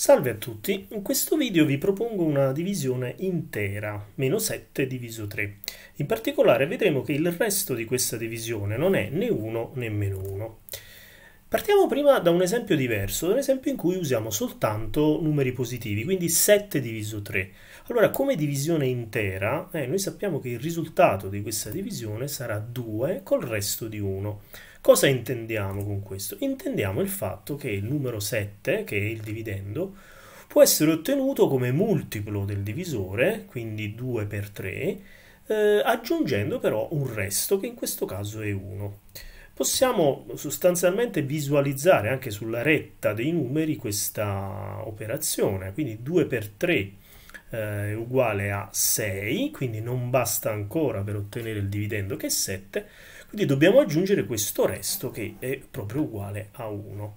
Salve a tutti, in questo video vi propongo una divisione intera, meno 7 diviso 3. In particolare vedremo che il resto di questa divisione non è né 1 né meno 1. Partiamo prima da un esempio diverso, da un esempio in cui usiamo soltanto numeri positivi, quindi 7 diviso 3. Allora, come divisione intera, eh, noi sappiamo che il risultato di questa divisione sarà 2 col resto di 1. Cosa intendiamo con questo? Intendiamo il fatto che il numero 7, che è il dividendo, può essere ottenuto come multiplo del divisore, quindi 2 per 3, eh, aggiungendo però un resto che in questo caso è 1 possiamo sostanzialmente visualizzare anche sulla retta dei numeri questa operazione, quindi 2 per 3 eh, uguale a 6, quindi non basta ancora per ottenere il dividendo che è 7, quindi dobbiamo aggiungere questo resto che è proprio uguale a 1.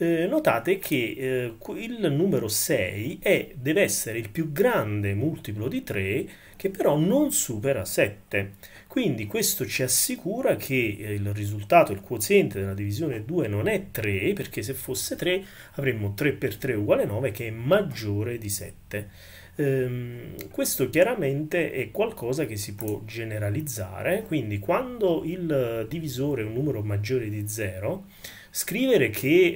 Eh, notate che eh, il numero 6 è, deve essere il più grande multiplo di 3 che però non supera 7. Quindi questo ci assicura che eh, il risultato, il quoziente della divisione 2 non è 3, perché se fosse 3 avremmo 3 per 3 uguale 9 che è maggiore di 7. Ehm, questo chiaramente è qualcosa che si può generalizzare, quindi quando il divisore è un numero maggiore di 0, scrivere che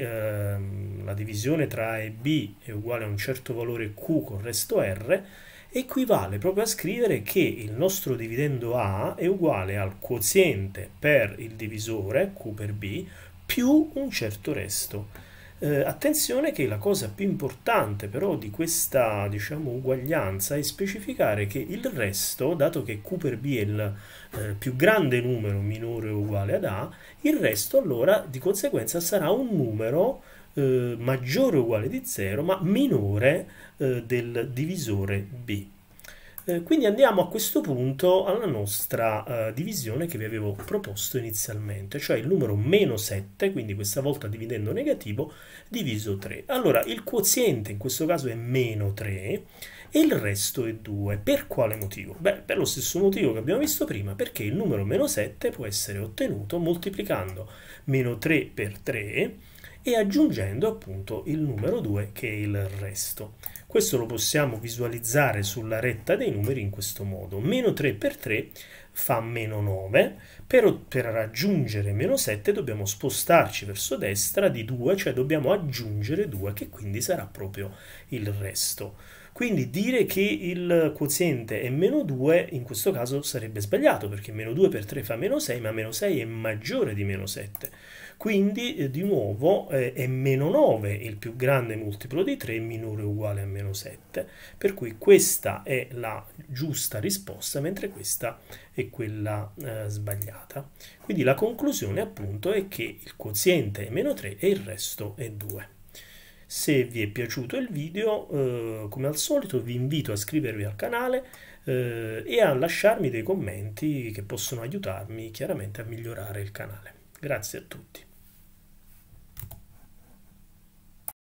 ehm, la divisione tra A e B è uguale a un certo valore Q con resto R equivale proprio a scrivere che il nostro dividendo A è uguale al quoziente per il divisore Q per B più un certo resto. Eh, attenzione che la cosa più importante però di questa diciamo, uguaglianza è specificare che il resto, dato che Q per B è il eh, più grande numero minore o uguale ad A, il resto allora di conseguenza sarà un numero eh, maggiore o uguale di 0 ma minore eh, del divisore B. Eh, quindi andiamo a questo punto alla nostra eh, divisione che vi avevo proposto inizialmente, cioè il numero meno 7, quindi questa volta dividendo negativo, diviso 3. Allora, il quoziente in questo caso è meno 3 e il resto è 2. Per quale motivo? Beh, per lo stesso motivo che abbiamo visto prima, perché il numero meno 7 può essere ottenuto moltiplicando meno 3 per 3 e aggiungendo appunto il numero 2 che è il resto. Questo lo possiamo visualizzare sulla retta dei numeri in questo modo. Meno 3 per 3 fa meno 9, per, per raggiungere meno 7 dobbiamo spostarci verso destra di 2, cioè dobbiamo aggiungere 2 che quindi sarà proprio il resto. Quindi dire che il quoziente è meno 2 in questo caso sarebbe sbagliato perché meno 2 per 3 fa meno 6 ma meno 6 è maggiore di meno 7. Quindi eh, di nuovo eh, è meno 9 il più grande multiplo di 3 minore o uguale a meno 7. Per cui questa è la giusta risposta mentre questa è quella eh, sbagliata. Quindi la conclusione appunto è che il quoziente è meno 3 e il resto è 2. Se vi è piaciuto il video, eh, come al solito vi invito a iscrivervi al canale eh, e a lasciarmi dei commenti che possono aiutarmi chiaramente a migliorare il canale. Grazie a tutti.